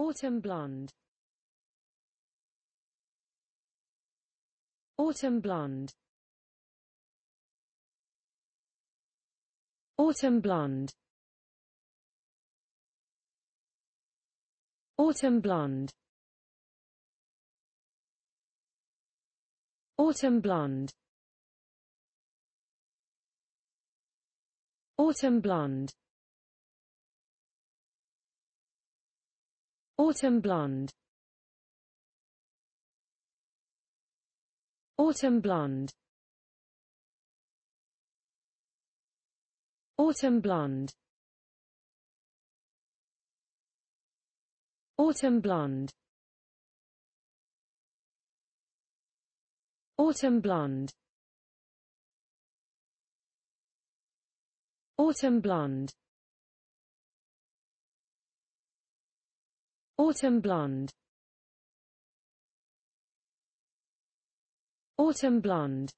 Autumn blonde Autumn blonde Autumn blonde Autumn blonde Autumn blonde Autumn blonde Autumn blonde Autumn blonde Autumn blonde Autumn blonde Autumn blonde Autumn blonde Autumn blonde Autumn blonde